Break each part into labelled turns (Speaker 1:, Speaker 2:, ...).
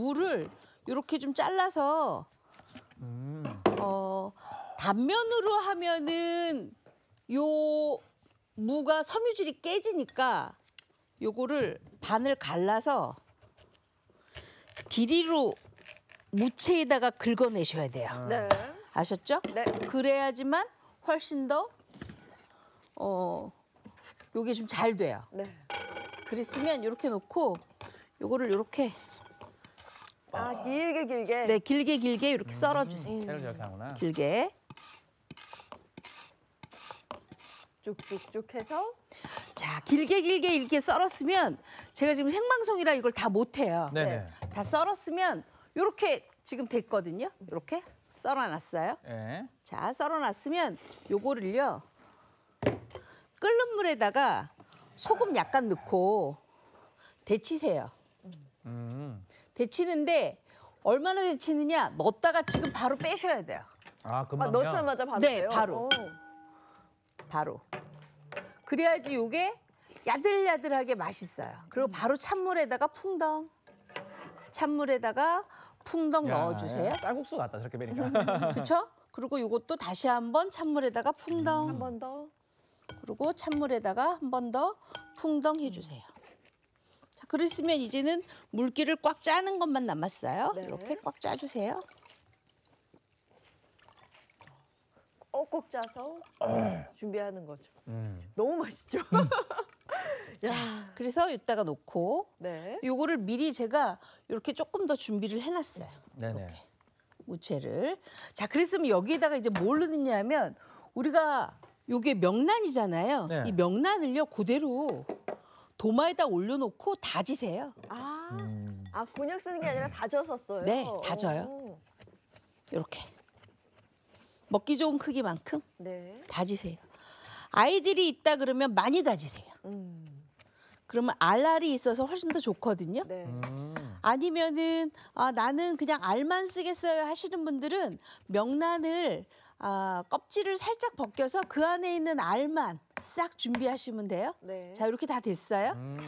Speaker 1: 무를 이렇게 좀 잘라서 어 단면으로 하면은 요 무가 섬유질이 깨지니까 요거를 반을 갈라서 길이로 무채에다가 긁어내셔야 돼요. 네. 아셨죠? 네. 그래야지만 훨씬 더 어, 요게 좀 잘 돼요. 네. 그랬으면 이렇게 놓고 요거를 이렇게 아, 아, 길게 길게. 네, 길게 길게 이렇게 음. 썰어주세요. 채를 저렇게 하구나. 길게. 쭉쭉쭉 해서 자, 길게 길게 이렇게 썰었으면 제가 지금 생방송이라 이걸 다 못해요. 네다 네. 네. 썰었으면 이렇게 지금 됐거든요. 이렇게 썰어놨어요. 예. 자, 썰어놨으면 요거를요. 끓는 물에다가 소금 약간 넣고 데치세요. 음. 데치는데 얼마나 데치느냐 넣다가 지금 바로 빼셔야 돼요. 아, 아, 금방. 넣자마자 바로 네, 바로. 바로. 그래야지 요게 야들야들하게 맛있어요. 그리고 음. 바로 찬물에다가 풍덩. 찬물에다가 풍덩 넣어주세요. 쌀국수 같다 저렇게 보니까. 그렇죠? 그리고 요것도 다시 한번 찬물에다가 풍덩. 음, 한번 더. 그리고 찬물에다가 한 번 더 풍덩 해주세요. 자, 그랬으면 이제는 물기를 꽉 짜는 것만 남았어요. 네. 이렇게 꽉 짜주세요. 꼭꼭 짜서 아. 준비하는 거죠. 음. 너무 맛있죠? 음. 자, 그래서 이따가 놓고 네. 요거를 미리 제가 이렇게 조금 더 준비를 해놨어요. 네네. 네. 무채를. 자, 그랬으면 여기에다가 이제 뭘 넣느냐면 우리가 요게 명란이잖아요. 네. 이 명란을요 그대로 도마에다 올려놓고 다지세요. 아, 음. 아 곤약 쓰는 게 아니라 네. 다져서 써요? 네, 다져요. 이렇게. 먹기 좋은 크기만큼 네. 다지세요. 아이들이 있다 그러면 많이 다지세요. 음. 그러면 알알이 있어서 훨씬 더 좋거든요. 네. 음. 아니면은 아, 나는 그냥 알만 쓰겠어요 하시는 분들은 명란을 아, 껍질을 살짝 벗겨서 그 안에 있는 알만 싹 준비하시면 돼요. 네. 자, 이렇게 다 됐어요. 음.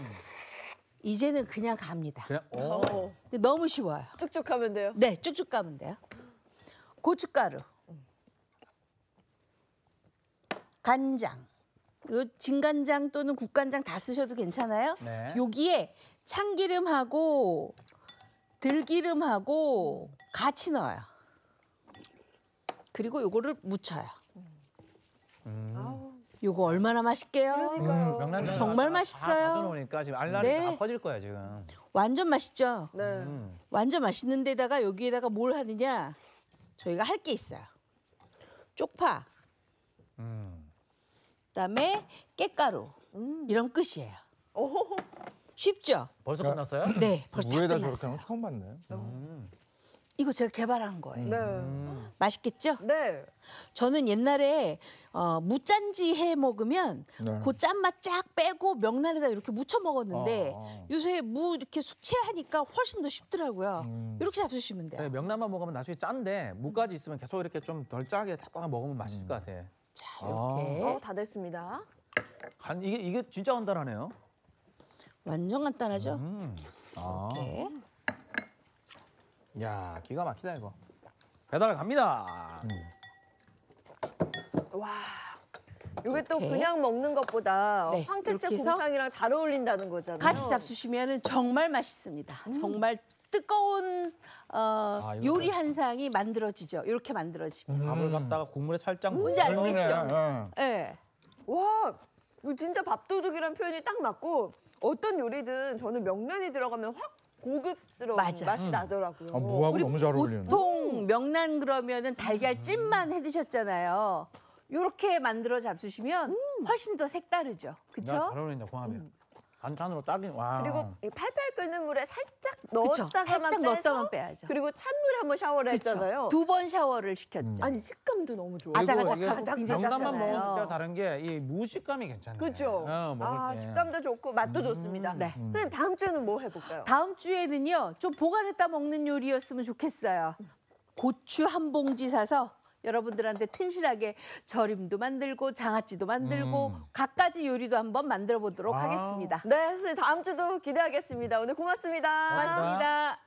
Speaker 1: 이제는 그냥 갑니다. 그냥 어. 어. 너무 쉬워요. 쭉쭉 하면 돼요. 네, 쭉쭉 가면 돼요. 고춧가루, 간장, 요 진간장 또는 국간장 다 쓰셔도 괜찮아요. 네. 여기에 참기름하고 들기름하고 같이 넣어요. 그리고 요거를 묻혀요. 이거 얼마나 맛있게요? 그러니까요. 음, 정말 맛있어요. 다놓으니까 지금 알람이 네. 다 퍼질 거야 지금. 완전 맛있죠? 네. 음. 완전 맛있는 데다가 여기에다가 뭘 하느냐? 저희가 할 게 있어요. 쪽파. 음. 그다음에 깻가루. 음. 이런 끝이에요. 오. 쉽죠? 벌써 그러니까 끝났어요? 네, 벌써 다 무에다 저렇게 하면 처음 봤네. 음. 음. 이거 제가 개발한 거예요. 네. 음. 맛있겠죠? 네. 저는 옛날에 어, 무짠지 해 먹으면 네. 그 짠맛 쫙 빼고 명란에다 이렇게 무쳐 먹었는데 아. 아. 요새 무 이렇게 숙취하니까 훨씬 더 쉽더라고요. 음. 이렇게 잡수시면 돼요. 네, 명란만 먹으면 나중에 짠데 무까지 있으면 계속 이렇게 좀 덜 짜게 탁 먹으면 맛있을 음. 것 같아. 자, 이렇게. 아. 어, 다 됐습니다. 간, 이게, 이게 진짜 간단하네요. 완전 간단하죠? 음. 아. 이렇게. 야 기가 막히다 이거 배달 갑니다 와. 요게또 그냥 먹는 것보다 네, 황태채 이렇게 이랑잘 어울린다는 거잖아요. 같이 잡수시면 정말 맛있습니다. 음. 정말 뜨거운 어, 아, 요리 그렇죠. 한 상이 만들어지죠. 이렇게 만들어집니다. 음. 밥을 갖다가 국물에 살짝 뭔지 아시겠죠? 네 와, 이거 진짜 밥도둑이란 표현이 딱 맞고 어떤 요리든 저는 명란이 들어가면 확 고급스러운 맞아. 맛이 나더라고요. 아, 뭐하고 너무 잘 어울리는데. 보통 명란 그러면은 달걀 찜만 해 드셨잖아요. 요렇게 만들어 잡수시면 음. 훨씬 더 색다르죠. 그렇죠? 잘 어울린다 궁합이. 음. 반찬으로 딱인 와. 그리고 팔팔 끓는 물에 살짝 넣었다가만 살짝 빼서 넣었다만 빼야죠. 그리고 찬물에 한번 샤워를 했잖아요. 두 번 샤워를 시켰죠. 아니 식감도 너무 좋아요. 아작아삭하고 명란만 먹을 때 다른 게 이 무식감이 괜찮네. 그죠? 어, 먹을 아, 식감도 좋고 맛도 음. 좋습니다. 음. 네. 선생 다음 주에는 뭐 해볼까요? 다음 주에는요 좀 보관했다 먹는 요리였으면 좋겠어요. 고추 한 봉지 사서 여러분들한테 튼실하게 절임도 만들고 장아찌도 만들고 음. 갖가지 요리도 한번 만들어 보도록 와 아. 하겠습니다. 네, 선생님 다음 주도 기대하겠습니다. 오늘 고맙습니다. 고맙습니다.